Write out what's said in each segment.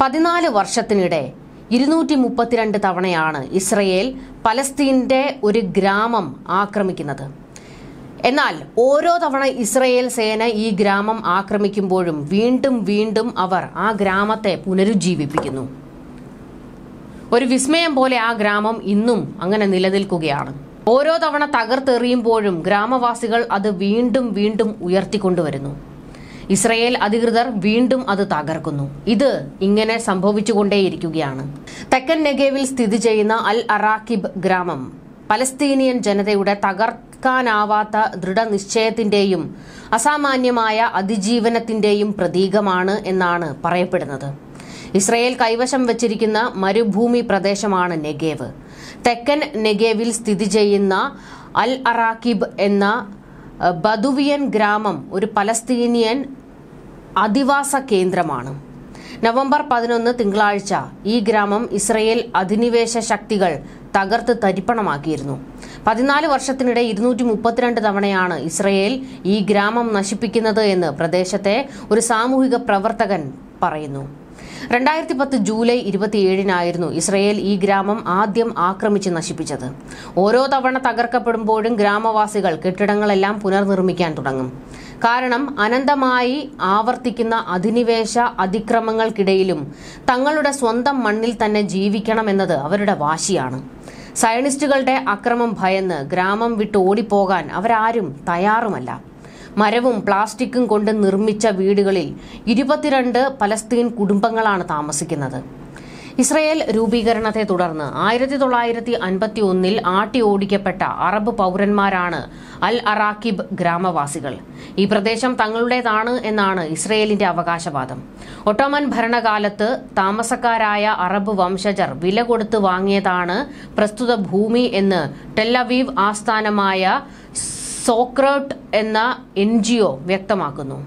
പതിനാല് വർഷത്തിനിടെ ഇരുന്നൂറ്റി മുപ്പത്തിരണ്ട് തവണയാണ് ഇസ്രയേൽ പലസ്തീൻ്റെ ഒരു ഗ്രാമം ആക്രമിക്കുന്നത് എന്നാൽ ഓരോ തവണ ഇസ്രയേൽ സേന ഈ ഗ്രാമം ആക്രമിക്കുമ്പോഴും വീണ്ടും വീണ്ടും അവർ ആ ഗ്രാമത്തെ പുനരുജ്ജീവിപ്പിക്കുന്നു ഒരു വിസ്മയം പോലെ ആ ഗ്രാമം ഇന്നും അങ്ങനെ നിലനിൽക്കുകയാണ് ഓരോ തവണ തകർത്തെറിയുമ്പോഴും ഗ്രാമവാസികൾ അത് വീണ്ടും വീണ്ടും ഉയർത്തിക്കൊണ്ടുവരുന്നു ഇസ്രയേൽ അധികൃതർ വീണ്ടും അത് തകർക്കുന്നു ഇത് ഇങ്ങനെ സംഭവിച്ചുകൊണ്ടേയിരിക്കുകയാണ് തെക്കൻ നെഗേവിൽ സ്ഥിതി ചെയ്യുന്ന അൽ അറാഖിബ് ഗ്രാമം പലസ്തീനിയൻ ജനതയുടെ തകർക്കാനാവാത്ത ദൃഢനിശ്ചയത്തിന്റെയും അസാമാന്യമായ അതിജീവനത്തിന്റെയും പ്രതീകമാണ് എന്നാണ് പറയപ്പെടുന്നത് ഇസ്രയേൽ കൈവശം വച്ചിരിക്കുന്ന മരുഭൂമി പ്രദേശമാണ് നെഗേവ് തെക്കൻ നെഗേവിൽ സ്ഥിതി ചെയ്യുന്ന അൽ അറാഖിബ് എന്ന ബദുവിയൻ ഗ്രാമം ഒരു പലസ്തീനിയൻ അധിവാസ കേന്ദ്രമാണ് നവംബർ പതിനൊന്ന് തിങ്കളാഴ്ച ഈ ഗ്രാമം ഇസ്രയേൽ അധിനിവേശ ശക്തികൾ തകർത്ത് തരിപ്പണമാക്കിയിരുന്നു പതിനാല് വർഷത്തിനിടെ ഇരുന്നൂറ്റി മുപ്പത്തിരണ്ട് തവണയാണ് ഇസ്രയേൽ ഈ ഗ്രാമം നശിപ്പിക്കുന്നത് എന്ന് പ്രദേശത്തെ ഒരു സാമൂഹിക പ്രവർത്തകൻ പറയുന്നു രണ്ടായിരത്തി പത്ത് ജൂലൈ ഇരുപത്തിയേഴിനായിരുന്നു ഇസ്രയേൽ ഈ ഗ്രാമം ആദ്യം ആക്രമിച്ച് നശിപ്പിച്ചത് ഓരോ തവണ തകർക്കപ്പെടുമ്പോഴും ഗ്രാമവാസികൾ കെട്ടിടങ്ങളെല്ലാം പുനർനിർമ്മിക്കാൻ തുടങ്ങും കാരണം അനന്തമായി ആവർത്തിക്കുന്ന അധിനിവേശ അതിക്രമങ്ങൾക്കിടയിലും തങ്ങളുടെ സ്വന്തം മണ്ണിൽ തന്നെ ജീവിക്കണമെന്നത് അവരുടെ വാശിയാണ് സയണിസ്റ്റുകളുടെ അക്രമം ഭയന്ന് ഗ്രാമം വിട്ട് ഓടിപ്പോകാൻ അവരാരും തയ്യാറുമല്ല മരവും പ്ലാസ്റ്റിക്കും കൊണ്ട് നിർമ്മിച്ച വീടുകളിൽ ഇരുപത്തിരണ്ട് പലസ്തീൻ കുടുംബങ്ങളാണ് താമസിക്കുന്നത് ഇസ്രയേൽ രൂപീകരണത്തെ തുടർന്ന് ആയിരത്തി തൊള്ളായിരത്തി അൻപത്തി ഒന്നിൽ ആട്ടി ഓടിക്കപ്പെട്ട അറബ് പൌരന്മാരാണ് അൽ അറാക്കിബ് ഗ്രാമവാസികൾ ഈ പ്രദേശം തങ്ങളുടേതാണ് എന്നാണ് ഇസ്രയേലിന്റെ അവകാശവാദം ഒട്ടോമൻ ഭരണകാലത്ത് താമസക്കാരായ അറബ് വംശജർ വില കൊടുത്ത് വാങ്ങിയതാണ് പ്രസ്തുത ഭൂമി എന്ന് ടെല്ലവീവ് ആസ്ഥാനമായ സോക്രോട്ട് എന്ന എൻ വ്യക്തമാക്കുന്നു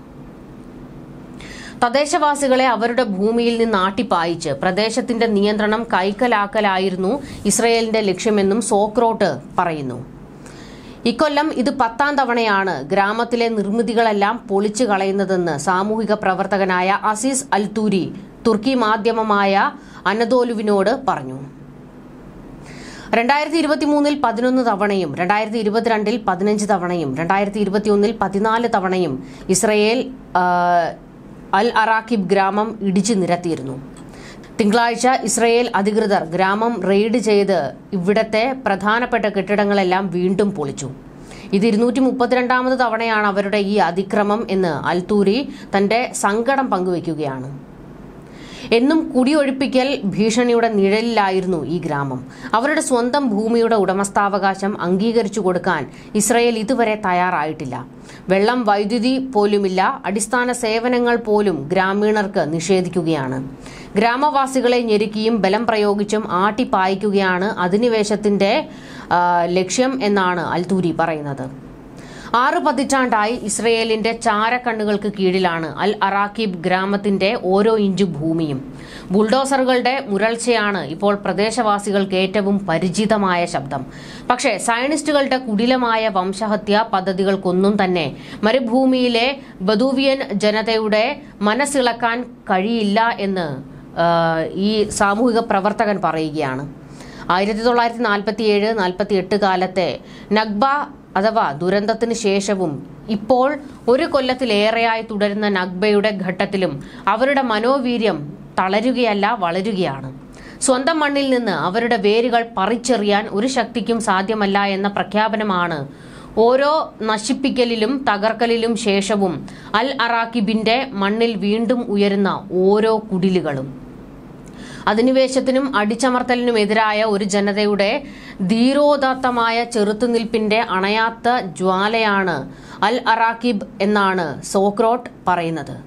തദ്ദേശവാസികളെ അവരുടെ ഭൂമിയിൽ നിന്ന് ആട്ടിപ്പായിച്ച് പ്രദേശത്തിന്റെ നിയന്ത്രണം കൈക്കലാക്കലായിരുന്നു ഇസ്രയേലിന്റെ ലക്ഷ്യമെന്നും സോക്രോട്ട് പറയുന്നു ഇക്കൊല്ലം ഇത് പത്താം തവണയാണ് ഗ്രാമത്തിലെ നിർമ്മിതികളെല്ലാം പൊളിച്ചു കളയുന്നതെന്ന് സാമൂഹിക പ്രവർത്തകനായ അസീസ് അൽതൂരി തുർക്കി മാധ്യമമായ അനദോലുവിനോട് പറഞ്ഞു രണ്ടായിരത്തി ഇരുപത്തി മൂന്നിൽ പതിനൊന്ന് തവണയും രണ്ടായിരത്തി ഇരുപത്തിരണ്ടിൽ പതിനഞ്ച് തവണയും രണ്ടായിരത്തി ഇരുപത്തിയൊന്നിൽ പതിനാല് തവണയും ഇസ്രയേൽ അൽ അറാഖിബ് ഗ്രാമം ഇടിച്ചു നിരത്തിയിരുന്നു തിങ്കളാഴ്ച ഇസ്രയേൽ അധികൃതർ ഗ്രാമം റെയ്ഡ് ചെയ്ത് ഇവിടത്തെ പ്രധാനപ്പെട്ട കെട്ടിടങ്ങളെല്ലാം വീണ്ടും പൊളിച്ചു ഇത് ഇരുന്നൂറ്റി മുപ്പത്തിരണ്ടാമത് തവണയാണ് അവരുടെ ഈ അതിക്രമം എന്ന് അൽത്തൂരി തന്റെ സങ്കടം പങ്കുവയ്ക്കുകയാണ് എന്നും കുടിയൊഴിപ്പിക്കൽ ഭീഷണിയുടെ നിഴലിലായിരുന്നു ഈ ഗ്രാമം അവരുടെ സ്വന്തം ഭൂമിയുടെ ഉടമസ്ഥാവകാശം അംഗീകരിച്ചു കൊടുക്കാൻ ഇസ്രയേൽ ഇതുവരെ തയ്യാറായിട്ടില്ല വെള്ളം വൈദ്യുതി പോലുമില്ല അടിസ്ഥാന സേവനങ്ങൾ പോലും ഗ്രാമീണർക്ക് നിഷേധിക്കുകയാണ് ഗ്രാമവാസികളെ ഞെരുക്കിയും ബലം പ്രയോഗിച്ചും ആട്ടിപ്പായിക്കുകയാണ് അധിനിവേശത്തിന്റെ ലക്ഷ്യം എന്നാണ് അൽതൂരി പറയുന്നത് ആറ് പതിറ്റാണ്ടായി ഇസ്രയേലിന്റെ ചാരക്കണ്ണുകൾക്ക് കീഴിലാണ് അൽ അറാഖിബ് ഗ്രാമത്തിന്റെ ഓരോ ഇഞ്ച് ഭൂമിയും ബുൾഡോസറുകളുടെ മുരൾച്ചയാണ് ഇപ്പോൾ പ്രദേശവാസികൾക്ക് ഏറ്റവും പരിചിതമായ ശബ്ദം പക്ഷേ സയനിസ്റ്റുകളുടെ കുടിലമായ വംശഹത്യ പദ്ധതികൾക്കൊന്നും തന്നെ മരുഭൂമിയിലെ ബദൂവിയൻ ജനതയുടെ മനസ്സിളക്കാൻ കഴിയില്ല എന്ന് ഈ സാമൂഹിക പ്രവർത്തകൻ പറയുകയാണ് ആയിരത്തി തൊള്ളായിരത്തി നാൽപ്പത്തി ഏഴ് നാൽപ്പത്തി എട്ട് കാലത്തെ നഗ്ബ അഥവാ ദുരന്തത്തിന് ശേഷവും ഇപ്പോൾ ഒരു കൊല്ലത്തിലേറെയായി തുടരുന്ന നഗ്ബയുടെ ഘട്ടത്തിലും അവരുടെ മനോവീര്യം തളരുകയല്ല വളരുകയാണ് സ്വന്തം മണ്ണിൽ നിന്ന് അവരുടെ വേരുകൾ പറിച്ചെറിയാൻ ഒരു ശക്തിക്കും സാധ്യമല്ല എന്ന പ്രഖ്യാപനമാണ് ഓരോ നശിപ്പിക്കലിലും തകർക്കലിലും ശേഷവും അൽ അറാക്കിബിന്റെ മണ്ണിൽ വീണ്ടും ഉയരുന്ന ഓരോ കുടിലുകളും അധിനിവേശത്തിനും അടിച്ചമർത്തലിനുമെതിരായ ഒരു ജനതയുടെ ധീരോദാത്തമായ ചെറുത്തുനിൽപ്പിന്റെ അണയാത്ത ജ്വാലയാണ് അൽ അറാക്കിബ് എന്നാണ് സോക്രോട്ട് പറയുന്നത്